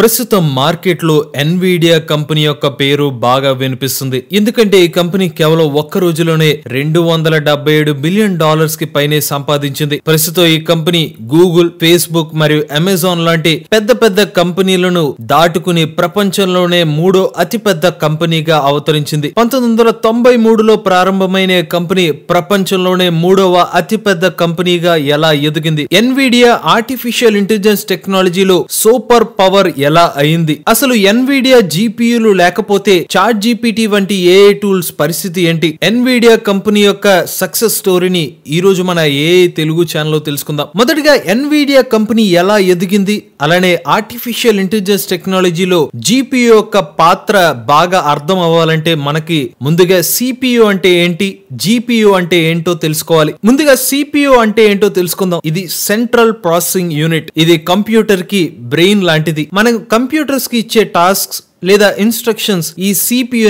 ప్రస్తుతం మార్కెట్లో Nvidia company యొక్క పేరు బాగా వినిపిస్తుంది ఎందుకంటే ఈ కంపెనీ కేవలం ఒక్క రోజులోనే రెండు వందల డెబ్బై ఏడు బిలియన్ డాలర్స్ కి పైనే సంపాదించింది ప్రస్తుతం ఈ కంపెనీ గూగుల్ ఫేస్బుక్ మరియు అమెజాన్ లాంటి పెద్ద పెద్ద కంపెనీలను దాటుకుని ప్రపంచంలోనే మూడో అతిపెద్ద కంపెనీగా అవతరించింది పంతొమ్మిది వందల తొంభై మూడులో ప్రారంభమైన కంపెనీ ప్రపంచంలోనే మూడవ అతిపెద్ద కంపెనీగా ఎలా ఎదిగింది ఎన్విడియా ఆర్టిఫిషియల్ ఇంటెలిజెన్స్ టెక్నాలజీలో సూపర్ పవర్ ఎలా అయింది అసలు ఎన్వీడియా జీపీయూలు లేకపోతే చాట్ జీపీటీ వంటి ఏఐ టూల్స్ పరిస్థితి ఏంటి ఎన్వీడియా కంపెనీ యొక్క సక్సెస్ స్టోరీని ఈ రోజు మన ఏఐ తెలుగు లో తెలుసుకుందాం మొదటిగా ఎన్వీడియా కంపెనీ ఎలా ఎదిగింది అలానే ఆర్టిఫిషియల్ ఇంటెలిజెన్స్ టెక్నాలజీలో జీపీయూ యొక్క పాత్ర బాగా అర్థం అవ్వాలంటే మనకి ముందుగా సిపియు అంటే ఏంటి జీపీయూ అంటే ఏంటో తెలుసుకోవాలి ముందుగా సిపియు అంటే ఏంటో తెలుసుకుందాం ఇది సెంట్రల్ ప్రాసెసింగ్ యూనిట్ ఇది కంప్యూటర్ కి బ్రెయిన్ లాంటిది మనం కంప్యూటర్స్కి ఇచ్చే టాస్క్స్ లేదా ఇన్స్ట్రక్షన్స్ ఈ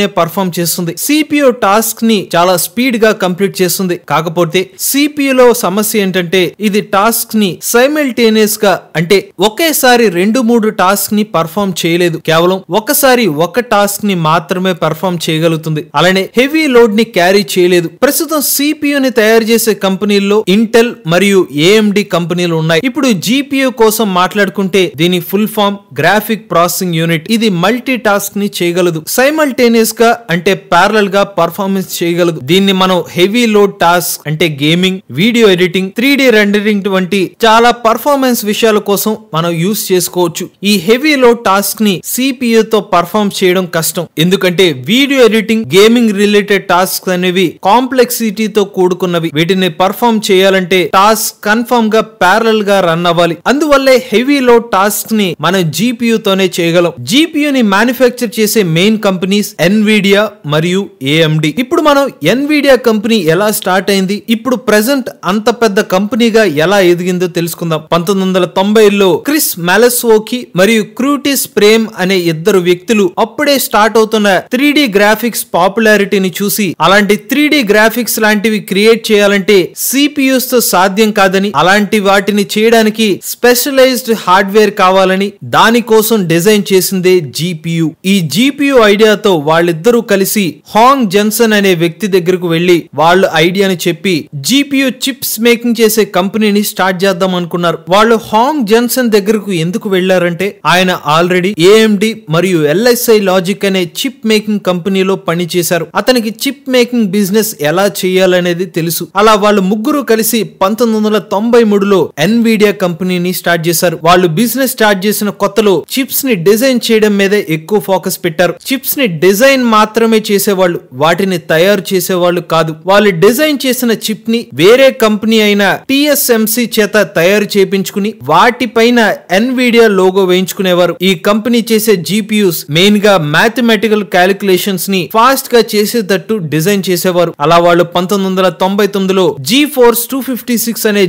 నే పర్ఫామ్ చేస్తుంది సిపియు టాస్క్ ని చాలా స్పీడ్ గా కంప్లీట్ చేస్తుంది కాకపోతే సిపియులో సమస్య ఏంటంటే ఇది టాస్క్ ని సైమిల్టేనియస్ గా అంటే ఒకేసారి రెండు మూడు టాస్క్ ని పర్ఫామ్ చేయలేదు కేవలం ఒకసారి ఒక టాస్క్ ని మాత్రమే పర్ఫామ్ చేయగలుగుతుంది అలానే హెవీ లోడ్ ని క్యారీ చేయలేదు ప్రస్తుతం ని తయారు చేసే కంపెనీల్లో ఇంటెల్ మరియు ఏఎండి కంపెనీలు ఉన్నాయి ఇప్పుడు జిపియు కోసం మాట్లాడుకుంటే దీని full form graphic processing unit ఇది మల్టీ టాస్క్ ని చేయగలదు సైమల్టేనియస్ గా అంటే ప్యారలల్ గా పర్ఫార్మెన్స్ చేయగలదు దీన్ని మనం హెవీ లోడ్ టాస్క్ అంటే gaming video editing three D rendering వంటి చాలా పర్ఫార్మెన్స్ విషయాల కోసం మనం యూస్ చేసుకోవచ్చు ఈ హెవీ లోడ్ టాస్క్ ని సిపియు తో పర్ఫార్మ్ చేయడం కష్టం ఎందుకంటే video editing gaming related task అనేవి కాంప్లెక్సిటీతో కూడుకున్నవి వీటిని పర్ఫామ్ చేయాలంటే టాస్క్ కన్ఫర్మ్ గా ప్యారల్ గా రన్ అవ్వాలి అందువల్లే హెవీ లోడ్ టాస్క్ ని మనం జీపీయూ తోనే చేయగలం జీపీయూ ని మాన్యు మ్యానుఫ్యాక్చర్ చేసే మెయిన్ కంపెనీస్ ఎన్విడియా మరియు ఏఎండి ఇప్పుడు మనం ఎన్వీడియా కంపెనీ ఎలా స్టార్ట్ అయింది ఇప్పుడు ప్రెసెంట్ అంత పెద్ద కంపెనీగా ఎలా ఎదిగిందో తెలుసుకుందాం పంతొమ్మిది వందల తొంభైలో క్రిస్ మెలస్వోకి మరియు క్రూటిస్ ప్రేమ్ అనే ఇద్దరు వ్యక్తులు అప్పుడే స్టార్ట్ అవుతున్న త్రీ గ్రాఫిక్స్ పాపులారిటీని చూసి అలాంటి త్రీ గ్రాఫిక్స్ లాంటివి క్రియేట్ చేయాలంటే సిపియూస్ తో సాధ్యం కాదని అలాంటి వాటిని చేయడానికి స్పెషలైజ్డ్ హార్డ్వేర్ కావాలని దానికోసం డిజైన్ చేసిందే జీపీ జీపీయూ ఈ జీపీయూ ఐడియాతో వాళ్ళిద్దరూ కలిసి హాంగ్ జన్సన్ అనే వ్యక్తి దగ్గరకు వెళ్లి వాళ్ళు ఐడియాని చెప్పి జీపీయూ చిప్స్ మేకింగ్ చేసే కంపెనీని స్టార్ట్ చేద్దాం అనుకున్నారు వాళ్ళు హాంగ్ జన్సన్ దగ్గరకు ఎందుకు వెళ్లారంటే ఆయన ఆల్రెడీ ఏఎండి మరియు ఎల్ఎస్ఐ లాజిక్ అనే చిప్ మేకింగ్ కంపెనీలో పనిచేశారు అతనికి చిప్ మేకింగ్ బిజినెస్ ఎలా చేయాలనేది తెలుసు అలా వాళ్ళు ముగ్గురు కలిసి పంతొమ్మిది వందల తొంభై మూడులో ఎన్విడియా కంపెనీని స్టార్ట్ చేశారు వాళ్ళు బిజినెస్ స్టార్ట్ చేసిన కొత్తలో చిప్స్ ని డిజైన్ చేయడం మీదే ఎక్కువ ఫోకస్ పెట్టారు చిప్స్ ని డిజైన్ మాత్రమే చేసేవాళ్ళు వాటిని తయారు చేసేవాళ్ళు కాదు వాళ్ళు డిజైన్ చేసిన చిప్ ని వేరే కంపెనీ అయిన టిఎస్ఎంసి చేత తయారు చేపించుకుని వాటిపైన ఎన్విడియా లోగో వేయించుకునేవారు ఈ కంపెనీ చేసే జీపీయూస్ మెయిన్ గా మ్యాథమెటికల్ క్యాలిక్యులేషన్స్ ని ఫాస్ట్ గా చేసేటట్టు డిజైన్ చేసేవారు అలా వాళ్ళు పంతొమ్మిది వందల తొంభై తొమ్మిదిలో GeForce two fifty six అనే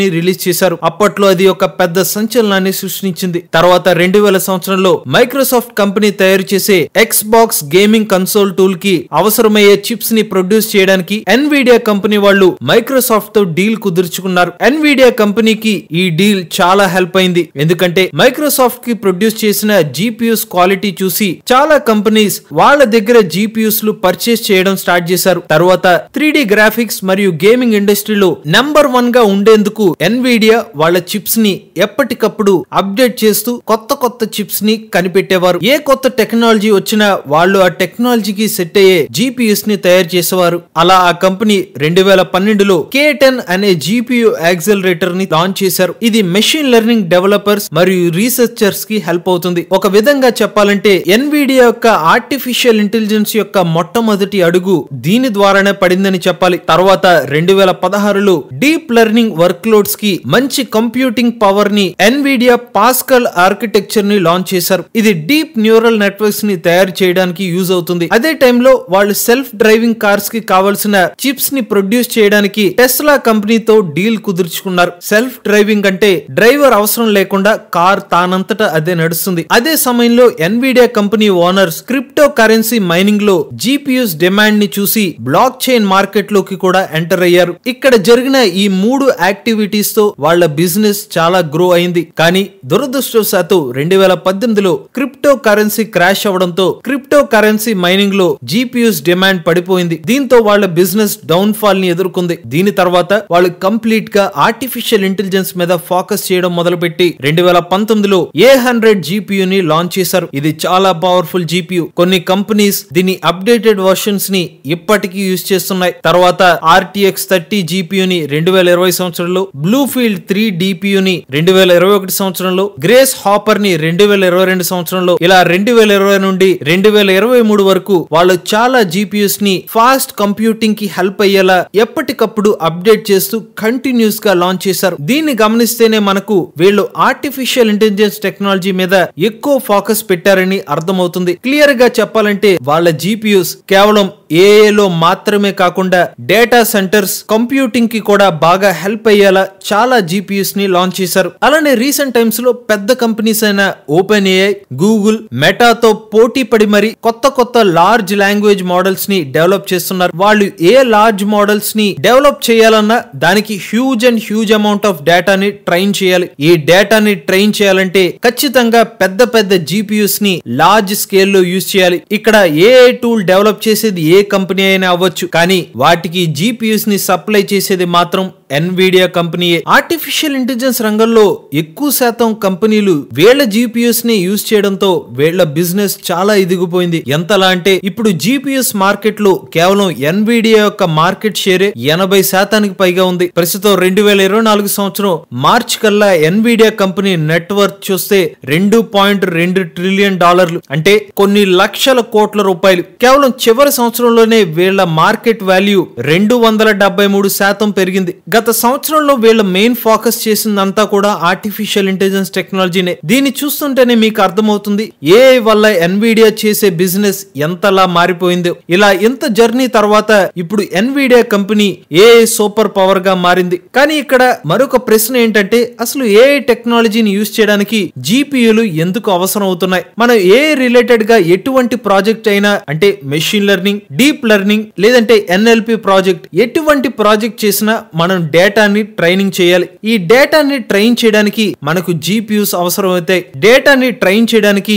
ని రిలీజ్ చేశారు అప్పట్లో అది ఒక పెద్ద సంచలనాన్ని సృష్టించింది తర్వాత రెండు వేల సంవత్సరంలో మైక్రోసాఫ్ట్ కంపెనీ కంపెనీ తయారు చేసే Xbox gaming console tool కి అవసరమయ్యే చిప్స్ ని ప్రొడ్యూస్ చేయడానికి ఎన్విడియా కంపెనీ వాళ్ళు మైక్రోసాఫ్ట్ తో డీల్ కుదుర్చుకున్నారు ఎన్వీడియా కంపెనీకి ఈ డీల్ చాలా హెల్ప్ అయింది ఎందుకంటే మైక్రోసాఫ్ట్ కి ప్రొడ్యూస్ చేసిన జీపీయూస్ క్వాలిటీ చూసి చాలా కంపెనీస్ వాళ్ళ దగ్గర జీపీయూస్ లు పర్చేస్ చేయడం స్టార్ట్ చేశారు తర్వాత త్రీ గ్రాఫిక్స్ మరియు గేమింగ్ ఇండస్ట్రీలో నెంబర్ వన్ గా ఉండేందుకు ఎన్వీడియా వాళ్ళ చిప్స్ ని ఎప్పటికప్పుడు అప్డేట్ చేస్తూ కొత్త కొత్త చిప్స్ ని కనిపెట్టేవారు ఏ కొత్త టెక్నాలజీ వచ్చినా వాళ్ళు ఆ టెక్నాలజీకి సెట్ అయ్యే జీపీఎస్ ని తయారు చేసేవారు అలా ఆ కంపెనీ రెండు వేల పన్నెండులో కే టెన్ అనే జీపీయూ యాక్సెలరేటర్ ని లాంచ్ చేశారు ఇది మెషిన్ లెర్నింగ్ డెవలపర్స్ మరియు రీసెర్చర్స్ కి హెల్ప్ అవుతుంది ఒక విధంగా చెప్పాలంటే ఎన్విడియా యొక్క ఆర్టిఫిషియల్ ఇంటెలిజెన్స్ యొక్క మొట్టమొదటి అడుగు దీని ద్వారానే పడిందని చెప్పాలి తర్వాత రెండు వేల పదహారులో డీప్ లెర్నింగ్ వర్క్ లోడ్స్ కి మంచి కంప్యూటింగ్ పవర్ ని ఎన్విడియా పాస్కల్ ఆర్కిటెక్చర్ ని లాంచ్ చేశారు ఇది డీప్ న్యూ న్యూరల్ నెట్వర్క్స్ ని తయారు చేయడానికి యూజ్ అవుతుంది అదే టైంలో వాళ్ళు సెల్ఫ్ డ్రైవింగ్ కార్స్ కి కావాల్సిన చిప్స్ ని ప్రొడ్యూస్ చేయడానికి టెస్లా కంపెనీతో డీల్ కుదుర్చుకున్నారు సెల్ఫ్ డ్రైవింగ్ అంటే డ్రైవర్ అవసరం లేకుండా కార్ తానంతట అదే నడుస్తుంది అదే సమయంలో Nvidia company owners crypto currency mining లో జీపీఎస్ డిమాండ్ ని చూసి బ్లాక్ చైన్ మార్కెట్ లోకి కూడా ఎంటర్ అయ్యారు ఇక్కడ జరిగిన ఈ మూడు యాక్టివిటీస్ తో వాళ్ళ బిజినెస్ చాలా గ్రో అయింది కానీ దురదృష్టవశాత్తు రెండు వేల పద్దెనిమిదిలో క్రిప్టో కరెన్సీ కరెన్సీ క్రాష్ అవడంతో క్రిప్టో కరెన్సీ మైనింగ్ లో జీపీయూస్ డిమాండ్ పడిపోయింది దీంతో వాళ్ళ బిజినెస్ డౌన్ ఫాల్ ని ఎదుర్కొంది దీని తర్వాత వాళ్ళు కంప్లీట్ గా ఆర్టిఫిషియల్ ఇంటెలిజెన్స్ మీద ఫోకస్ చేయడం మొదలుపెట్టి రెండు వేల పంతొమ్మిదిలో ఏ హండ్రెడ్ జీపీయూ ని లాంచ్ చేశారు ఇది చాలా పవర్ఫుల్ జీపీయూ కొన్ని కంపెనీస్ దీని అప్డేటెడ్ వర్షన్స్ ని ఇప్పటికీ యూజ్ చేస్తున్నాయి తర్వాత ఆర్టీఎక్స్ థర్టీ జీపీయూ ని రెండు వేల ఇరవై సంవత్సరంలో బ్లూ ఫీల్డ్ త్రీ డిపియూ ని రెండు వేల ఇరవై ఒకటి సంవత్సరంలో గ్రేస్ హాపర్ ని రెండు వేల ఇరవై రెండు సంవత్సరంలో ఇలా రెండు వేల ఇరవై నుండి రెండు వేల ఇరవై మూడు వరకు వాళ్ళు చాలా జీపీఎస్ ని ఫాస్ట్ కంప్యూటింగ్ కి హెల్ప్ అయ్యేలా ఎప్పటికప్పుడు అప్డేట్ చేస్తూ కంటిన్యూస్ గా లాంచ్ చేశారు దీన్ని గమనిస్తేనే మనకు వీళ్ళు ఆర్టిఫిషియల్ ఇంటెలిజెన్స్ టెక్నాలజీ మీద ఎక్కువ ఫోకస్ పెట్టారని అర్థమవుతుంది క్లియర్ గా చెప్పాలంటే వాళ్ళ జీపీఎస్ కేవలం ఏఏ లో మాత్రమే కాకుండా డేటా సెంటర్స్ కంప్యూటింగ్ కి కూడా బాగా హెల్ప్ అయ్యేలా చాలా జీపీఎస్ ని లాంచ్ చేశారు అలానే రీసెంట్ టైమ్స్ లో పెద్ద కంపెనీస్ అయిన ఓపెన్ ఏఐ గూగుల్ మెటాతో పోటీ పడి మరి కొత్త కొత్త లార్జ్ లాంగ్వేజ్ మోడల్స్ ని డెవలప్ చేస్తున్నారు వాళ్ళు ఏ లార్జ్ మోడల్స్ ని డెవలప్ చేయాలన్నా దానికి huge and huge amount of డేటాని ట్రైన్ చేయాలి ఈ డేటాని ట్రైన్ చేయాలంటే ఖచ్చితంగా పెద్ద పెద్ద జీపీయూస్ ని లార్జ్ స్కేల్ లో యూజ్ చేయాలి ఇక్కడ ఏ టూల్ డెవలప్ చేసేది ఏ కంపెనీ అయినా అవ్వచ్చు కానీ వాటికి జీపీయూస్ ని సప్లై చేసేది మాత్రం ఎన్విడియా కంపెనీయే ఆర్టిఫిషియల్ ఇంటెలిజెన్స్ రంగంలో ఎక్కువ శాతం కంపెనీలు వేల జీపీయూస్ ని యూజ్ చేయడంతో వీళ్ల బిజినెస్ చాలా ఇదిగిపోయింది ఎంతలా అంటే ఇప్పుడు జిపిఎస్ మార్కెట్ లో కేవలం ఎన్బిడిఏ యొక్క మార్కెట్ షేరే ఎనభై శాతానికి పైగా ఉంది ప్రస్తుతం రెండు వేల ఇరవై నాలుగు సంవత్సరం మార్చ్ కల్లా ఎన్బిడిఏ కంపెనీ నెట్వర్క్ చూస్తే రెండు పాయింట్ రెండు ట్రిలియన్ డాలర్లు అంటే కొన్ని లక్షల కోట్ల రూపాయలు కేవలం చివరి సంవత్సరంలోనే వీళ్ల మార్కెట్ వాల్యూ రెండు వందల డెబ్బై మూడు శాతం పెరిగింది గత సంవత్సరంలో వీళ్ళ మెయిన్ ఫోకస్ చేసిందంతా కూడా ఆర్టిఫిషియల్ ఇంటెలిజెన్స్ టెక్నాలజీనే దీన్ని చూస్తుంటేనే మీకు అర్థమవుతుంది ఏ వల్ల ఎన్విడియా చేసే బిజినెస్ ఎంతలా మారిపోయిందో ఇలా ఇంత జర్నీ తర్వాత ఇప్పుడు ఎన్విడియా కంపెనీ ఏ సూపర్ పవర్ గా మారింది కానీ ఇక్కడ మరొక ప్రశ్న ఏంటంటే అసలు ఏ టెక్నాలజీని యూజ్ చేయడానికి జీపీయూలు ఎందుకు అవసరం అవుతున్నాయి మనం ఏ రిలేటెడ్ గా ఎటువంటి ప్రాజెక్ట్ అయినా అంటే మెషిన్ లెర్నింగ్ డీప్ లెర్నింగ్ లేదంటే ఎన్ఎల్పి ప్రాజెక్ట్ ఎటువంటి ప్రాజెక్ట్ చేసినా మనం డేటాని ట్రైనింగ్ చేయాలి ఈ డేటాని ట్రైన్ చేయడానికి మనకు జీపీయూస్ అవసరం అవుతాయి డేటాని ట్రైన్ చేయడానికి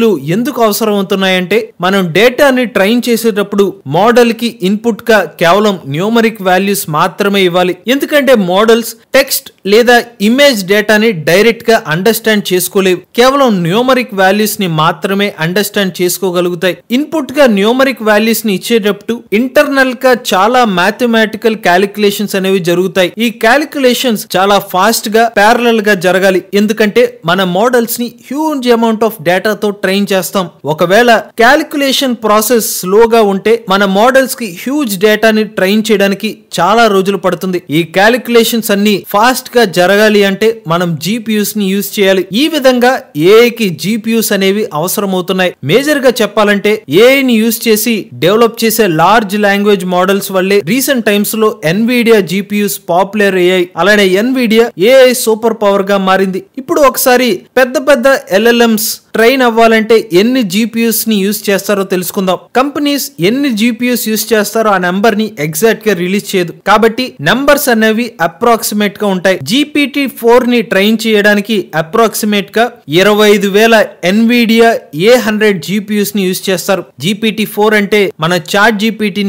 లు ఎందుకు అవసరం అవుతున్నాయంటే మనం డేటాని ట్రైన్ చేసేటప్పుడు మోడల్ కి ఇన్పుట్ గా కేవలం న్యూమరిక్ వాల్యూస్ మాత్రమే ఇవ్వాలి ఎందుకంటే మోడల్స్ టెక్స్ట్ లేదా ఇమేజ్ డేటాని డైరెక్ట్గా అండర్స్టాండ్ చేసుకోలేవు కేవలం న్యూమరిక్ వాల్యూస్ని మాత్రమే అండర్స్టాండ్ చేసుకోగలుగుతాయి ఇన్పుట్గా న్యూమరిక్ వాల్యూస్ని ఇచ్చేటప్పుడు ఇంటర్నల్గా చాలా మ్యాథమెటికల్ క్యాలిక్యులేషన్స్ అనేవి జరుగుతాయి ఈ క్యాలిక్యులేషన్స్ చాలా ఫాస్ట్గా గా జరగాలి ఎందుకంటే మన మోడల్స్ని హ్యూజ్ అమౌంట్ ఆఫ్ డేటాతో ట్రైన్ చేస్తాం ఒకవేళ క్యాలిక్యులేషన్ ప్రాసెస్ స్లోగా ఉంటే మన మోడల్స్కి హ్యూజ్ డేటాని ట్రైన్ చేయడానికి చాలా రోజులు పడుతుంది ఈ క్యాలిక్యులేషన్స్ అన్ని ఫాస్ట్ గా జరగాలి అంటే మనం ని యూజ్ చేయాలి ఈ విధంగా ఏఐకి జీపీయూస్ అనేవి అవసరమవుతున్నాయి గా చెప్పాలంటే ఏఐని యూజ్ చేసి డెవలప్ చేసే లార్జ్ లాంగ్వేజ్ మోడల్స్ వల్లే రీసెంట్ టైమ్స్ లో ఎన్విడియా జీపీయూస్ పాపులర్ ఏఐ అలానే ఎన్విడియా ఏఐ సూపర్ పవర్ గా మారింది ఇప్పుడు ఒకసారి పెద్ద పెద్ద ఎల్ఎల్ఎంస్ ట్రైన్ అవ్వాలంటే ఎన్ని జీపీఎస్ ని యూస్ చేస్తారో తెలుసుకుందాం కంపెనీస్ ఎన్ని జీపీఎస్ యూస్ చేస్తారో ఆ నెంబర్ ని ఎగ్జాక్ట్ గా రిలీజ్ చేయదు కాబట్టి నెంబర్స్ అనేవి అప్రాక్సిమేట్ గా ఉంటాయి జీపీటీ ఫోర్ ని ట్రైన్ చేయడానికి అప్రాక్సిమేట్ గా ఇరవై ఐదు వేల ఎన్విడియా ఏ హండ్రెడ్ జీపీఎస్ ని యూస్ చేస్తారు జీపీటీ ఫోర్ అంటే మన చాట్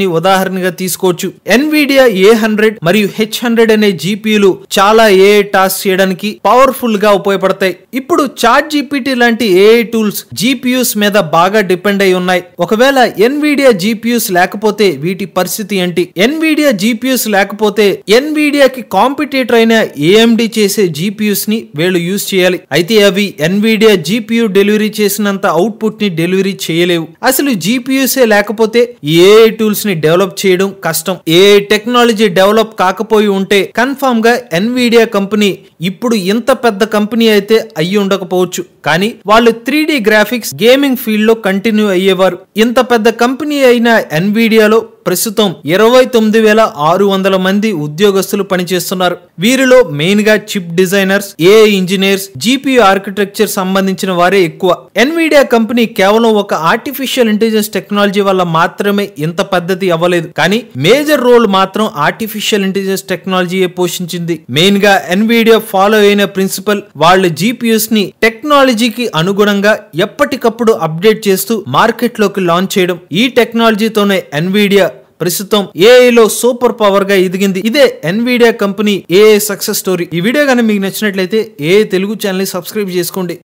ని ఉదాహరణగా తీసుకోవచ్చు ఎన్విడియా ఏ హండ్రెడ్ మరియు హెచ్ హండ్రెడ్ అనే జీపీలు చాలా ఏ టాస్క్ చేయడానికి పవర్ఫుల్ గా ఉపయోగపడతాయి ఇప్పుడు చాట్ జీపీటీ లాంటి ఏ ఏఐ టూల్స్ జీపీయూస్ మీద బాగా డిపెండ్ అయి ఉన్నాయి ఒకవేళ ఎన్వీడియా జీపీయూస్ లేకపోతే వీటి పరిస్థితి ఏంటి ఎన్వీడియా జీపీయూస్ లేకపోతే ఎన్విడియాకి కాంపిటేటర్ అయిన ఏఎండి చేసే జీపీయూస్ ని వీళ్ళు యూజ్ చేయాలి అయితే అవి ఎన్వీడియా జీపీయూ డెలివరీ చేసినంత అవుట్పుట్ ని డెలివరీ చేయలేవు అసలు జీపీయూసే లేకపోతే ఏఐ టూల్స్ ని డెవలప్ చేయడం కష్టం ఏఐ టెక్నాలజీ డెవలప్ కాకపోయి ఉంటే కన్ఫామ్ గా ఎన్విడియా కంపెనీ ఇప్పుడు ఇంత పెద్ద కంపెనీ అయితే అయ్యి ఉండకపోవచ్చు కానీ వాళ్ళు త్రీ గ్రాఫిక్స్ గేమింగ్ ఫీల్డ్ లో కంటిన్యూ అయ్యేవారు ఇంత పెద్ద కంపెనీ అయిన ఎన్విడియాలో ప్రస్తుతం ఇరవై తొమ్మిది వేల ఆరు వందల మంది ఉద్యోగస్తులు పనిచేస్తున్నారు వీరిలో మెయిన్ గా చిప్ డిజైనర్స్ ఏ ఇంజనీర్స్ జీపీ ఆర్కిటెక్చర్ సంబంధించిన వారే ఎక్కువ ఎన్విడియా కంపెనీ కేవలం ఒక ఆర్టిఫిషియల్ ఇంటెలిజెన్స్ టెక్నాలజీ వల్ల మాత్రమే ఇంత పద్ధతి అవ్వలేదు కానీ మేజర్ రోల్ మాత్రం ఆర్టిఫిషియల్ ఇంటెలిజెన్స్ టెక్నాలజీయే పోషించింది మెయిన్ గా ఎన్విడియా ఫాలో అయిన ప్రిన్సిపల్ వాళ్ళ జీపీఎస్ ని టెక్నాలజీకి అనుగుణంగా ఎప్పటికప్పుడు అప్డేట్ చేస్తూ మార్కెట్ లోకి లాంచ్ చేయడం ఈ టెక్నాలజీతోనే ఎన్విడియా ప్రస్తుతం ఏఐలో సూపర్ పవర్ గా ఎదిగింది ఇదే Nvidia company AI success story ఈ వీడియో కానీ మీకు నచ్చినట్లయితే ఏ తెలుగు ఛానల్ సబ్స్క్రైబ్ చేసుకోండి